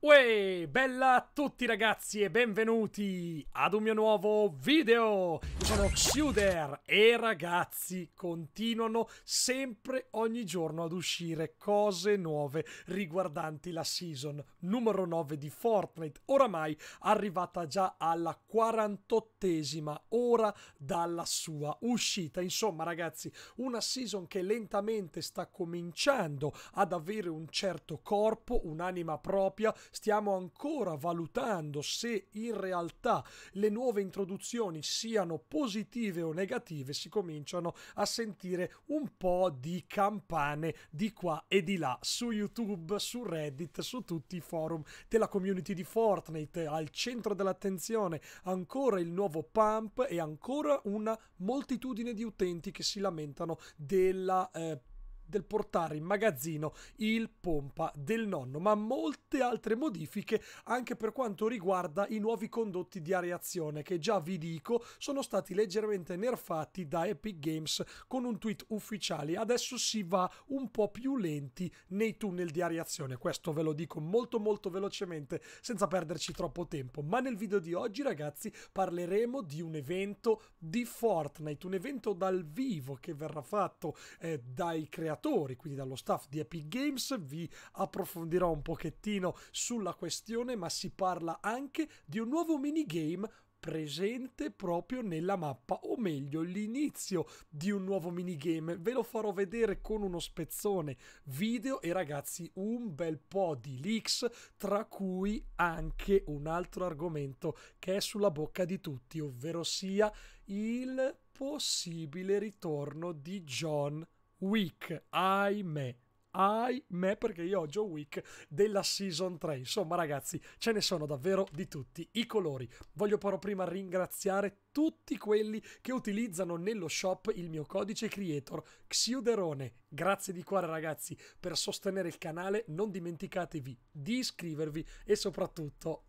Uè, bella a tutti ragazzi e benvenuti ad un mio nuovo video! sono Xuder e ragazzi continuano sempre ogni giorno ad uscire cose nuove riguardanti la season numero 9 di Fortnite, oramai arrivata già alla 48esima ora dalla sua uscita. Insomma ragazzi, una season che lentamente sta cominciando ad avere un certo corpo, un'anima propria stiamo ancora valutando se in realtà le nuove introduzioni siano positive o negative, si cominciano a sentire un po' di campane di qua e di là su YouTube, su Reddit, su tutti i forum della community di Fortnite, al centro dell'attenzione ancora il nuovo pump e ancora una moltitudine di utenti che si lamentano della eh, del portare in magazzino il pompa del nonno, ma molte altre modifiche anche per quanto riguarda i nuovi condotti di areazione che già vi dico sono stati leggermente nerfati da Epic Games con un tweet ufficiale. Adesso si va un po' più lenti nei tunnel di areazione, questo ve lo dico molto molto velocemente senza perderci troppo tempo, ma nel video di oggi ragazzi parleremo di un evento di Fortnite, un evento dal vivo che verrà fatto eh, dai creatori creatori, quindi dallo staff di Epic Games. Vi approfondirò un pochettino sulla questione, ma si parla anche di un nuovo minigame presente proprio nella mappa, o meglio l'inizio di un nuovo minigame. Ve lo farò vedere con uno spezzone video e ragazzi un bel po' di leaks, tra cui anche un altro argomento che è sulla bocca di tutti, ovvero sia il possibile ritorno di John Wick, ahimè. Ahimè, perché io ho Joe Wick della Season 3. Insomma, ragazzi, ce ne sono davvero di tutti i colori. Voglio però prima ringraziare tutti quelli che utilizzano nello shop il mio codice creator Xiuderone. Grazie di cuore ragazzi per sostenere il canale, non dimenticatevi di iscrivervi e soprattutto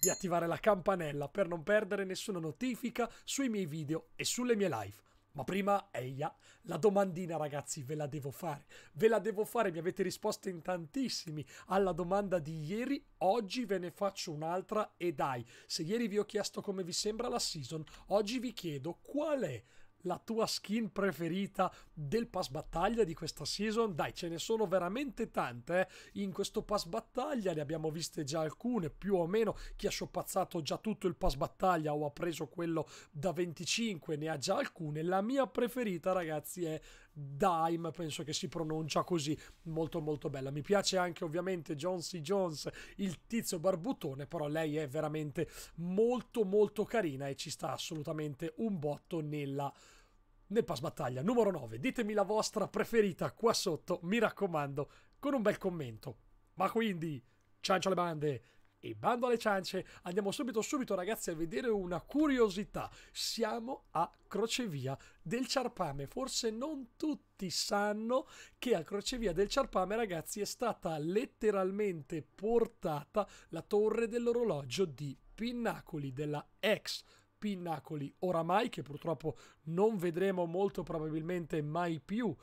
di attivare la campanella per non perdere nessuna notifica sui miei video e sulle mie live. Ma prima, Eia, la domandina ragazzi ve la devo fare. Ve la devo fare, mi avete risposto in tantissimi alla domanda di ieri. Oggi ve ne faccio un'altra e dai, se ieri vi ho chiesto come vi sembra la season, oggi vi chiedo qual è la tua skin preferita del pass battaglia di questa season. Dai, ce ne sono veramente tante eh? in questo pass battaglia, ne abbiamo viste già alcune, più o meno chi ha sciopazzato già tutto il pass battaglia o ha preso quello da 25 ne ha già alcune. La mia preferita, ragazzi, è Dime, penso che si pronuncia così, molto molto bella. Mi piace anche ovviamente John C. Jones, il tizio barbutone, però lei è veramente molto molto carina e ci sta assolutamente un botto nella nel pass battaglia numero 9. Ditemi la vostra preferita qua sotto, mi raccomando, con un bel commento. Ma quindi, ciao alle bande, e bando alle ciance, andiamo subito subito ragazzi a vedere una curiosità. Siamo a Crocevia del Ciarpame, forse non tutti sanno che a Crocevia del Ciarpame ragazzi è stata letteralmente portata la torre dell'orologio di Pinnacoli della ex Pinnacoli oramai che purtroppo non vedremo molto probabilmente mai più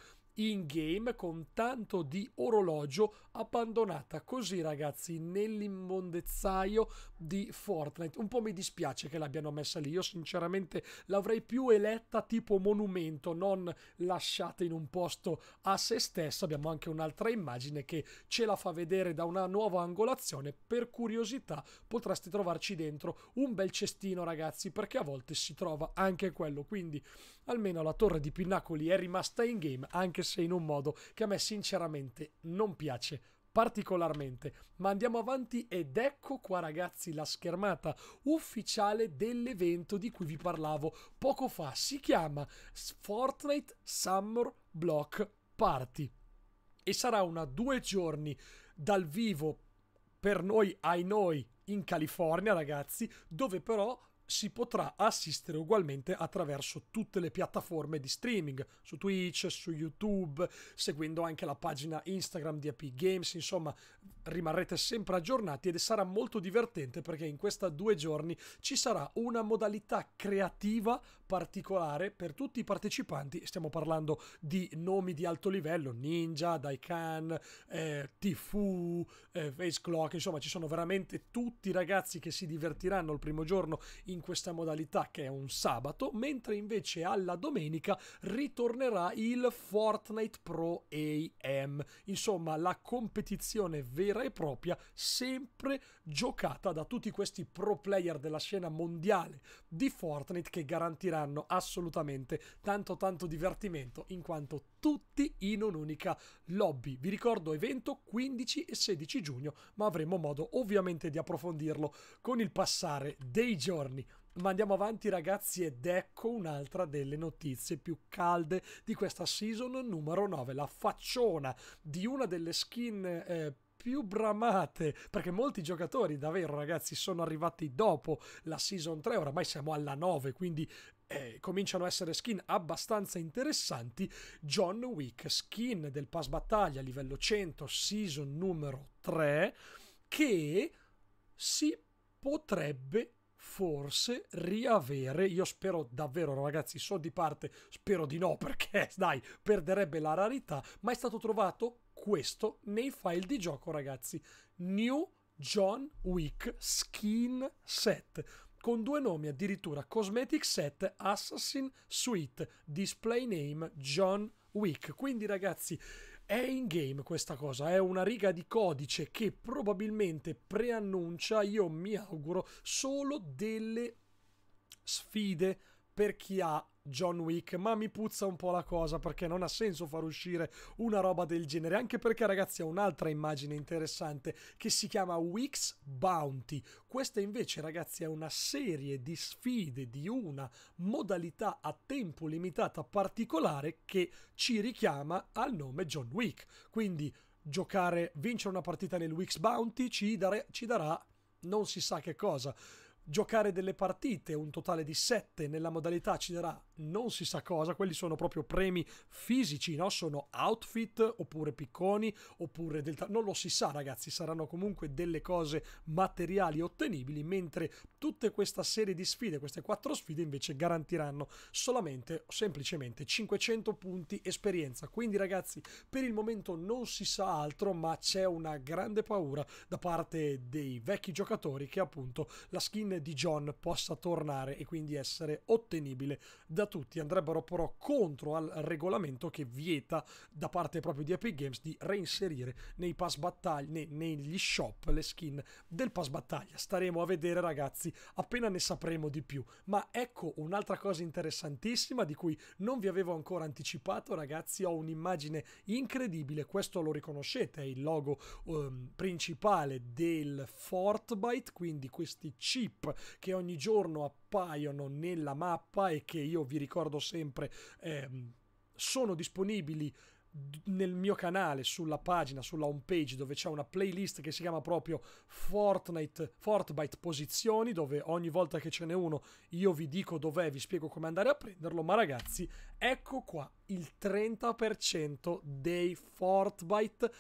in game con tanto di orologio abbandonata così ragazzi nell'immondezzaio di Fortnite. Un po' mi dispiace che l'abbiano messa lì, io sinceramente l'avrei più eletta tipo monumento, non lasciata in un posto a se stessa. Abbiamo anche un'altra immagine che ce la fa vedere da una nuova angolazione, per curiosità potreste trovarci dentro un bel cestino ragazzi perché a volte si trova anche quello, quindi almeno la torre di Pinnacoli è rimasta in game, anche se in un modo che a me sinceramente non piace particolarmente. Ma andiamo avanti ed ecco qua ragazzi la schermata ufficiale dell'evento di cui vi parlavo poco fa. Si chiama Fortnite Summer Block Party e sarà una due giorni dal vivo per noi ai noi in California ragazzi dove però si potrà assistere ugualmente attraverso tutte le piattaforme di streaming, su Twitch, su YouTube, seguendo anche la pagina Instagram di AP Games, insomma rimarrete sempre aggiornati ed sarà molto divertente perché in questi due giorni ci sarà una modalità creativa particolare per tutti i partecipanti. Stiamo parlando di nomi di alto livello, Ninja, Daikan, eh, Tifu, eh, Face Clock, insomma ci sono veramente tutti i ragazzi che si divertiranno il primo giorno in questa modalità che è un sabato, mentre invece alla domenica ritornerà il Fortnite Pro AM, insomma la competizione vera vera e propria, sempre giocata da tutti questi pro player della scena mondiale di Fortnite che garantiranno assolutamente tanto tanto divertimento in quanto tutti in un'unica lobby. Vi ricordo evento 15 e 16 giugno, ma avremo modo ovviamente di approfondirlo con il passare dei giorni. Ma andiamo avanti ragazzi ed ecco un'altra delle notizie più calde di questa season numero 9, la facciona di una delle skin eh, più bramate, perché molti giocatori davvero ragazzi sono arrivati dopo la season 3, oramai siamo alla 9, quindi eh, cominciano a essere skin abbastanza interessanti. John Wick, skin del pass battaglia livello 100, season numero 3, che si potrebbe forse riavere io spero davvero ragazzi so di parte spero di no perché dai perderebbe la rarità ma è stato trovato questo nei file di gioco, ragazzi. New John Wick Skin Set con due nomi addirittura Cosmetic Set Assassin Suite Display Name John Wick quindi ragazzi è in game questa cosa è una riga di codice che probabilmente preannuncia io mi auguro solo delle sfide per chi ha John Wick, ma mi puzza un po' la cosa perché non ha senso far uscire una roba del genere, anche perché ragazzi ho un'altra immagine interessante che si chiama Wix Bounty. Questa invece ragazzi è una serie di sfide di una modalità a tempo limitata particolare che ci richiama al nome John Wick. Quindi giocare, vincere una partita nel Wix Bounty ci, dare, ci darà non si sa che cosa giocare delle partite, un totale di 7 nella modalità ci darà non si sa cosa, quelli sono proprio premi fisici, no? Sono outfit oppure picconi oppure delta, non lo si sa ragazzi, saranno comunque delle cose materiali ottenibili, mentre tutta questa serie di sfide, queste quattro sfide invece garantiranno solamente o semplicemente 500 punti esperienza. Quindi ragazzi, per il momento non si sa altro, ma c'è una grande paura da parte dei vecchi giocatori che appunto la skin di John possa tornare e quindi essere ottenibile da tutti. Andrebbero però contro al regolamento che vieta da parte proprio di Epic Games di reinserire nei pass battaglia, ne, negli shop le skin del pass battaglia. Staremo a vedere ragazzi appena ne sapremo di più. Ma ecco un'altra cosa interessantissima di cui non vi avevo ancora anticipato ragazzi, ho un'immagine incredibile, questo lo riconoscete, è il logo um, principale del Fortnite, quindi questi chip che ogni giorno appaiono nella mappa e che io vi ricordo sempre ehm, sono disponibili nel mio canale, sulla pagina, sulla home page, dove c'è una playlist che si chiama proprio Fortnite, Fortnite Posizioni, dove ogni volta che ce n'è uno io vi dico dov'è, vi spiego come andare a prenderlo. Ma ragazzi, ecco qua il 30% dei Fortnite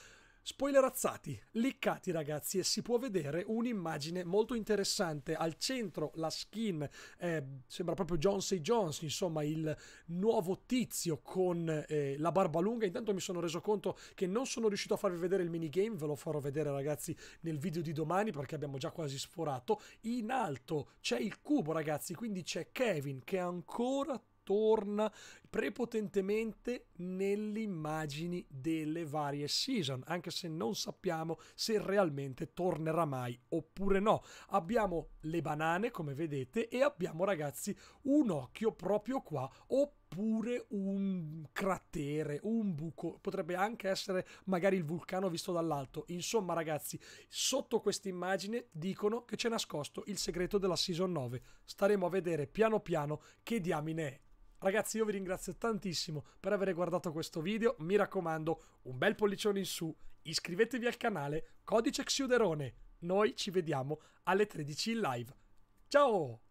Spoilerazzati, liccati ragazzi e si può vedere un'immagine molto interessante, al centro la skin eh, sembra proprio John C. Jones, insomma il nuovo tizio con eh, la barba lunga, intanto mi sono reso conto che non sono riuscito a farvi vedere il minigame, ve lo farò vedere ragazzi nel video di domani perché abbiamo già quasi sforato, in alto c'è il cubo ragazzi, quindi c'è Kevin che è ancora torna prepotentemente nelle immagini delle varie season, anche se non sappiamo se realmente tornerà mai oppure no. Abbiamo le banane, come vedete, e abbiamo ragazzi un occhio proprio qua, oppure un cratere, un buco, potrebbe anche essere magari il vulcano visto dall'alto. Insomma, ragazzi, sotto questa immagine dicono che c'è nascosto il segreto della season 9. Staremo a vedere piano piano che diamine è. Ragazzi io vi ringrazio tantissimo per aver guardato questo video, mi raccomando un bel pollicione in su, iscrivetevi al canale, codice Xiuderone, noi ci vediamo alle 13 in live. Ciao!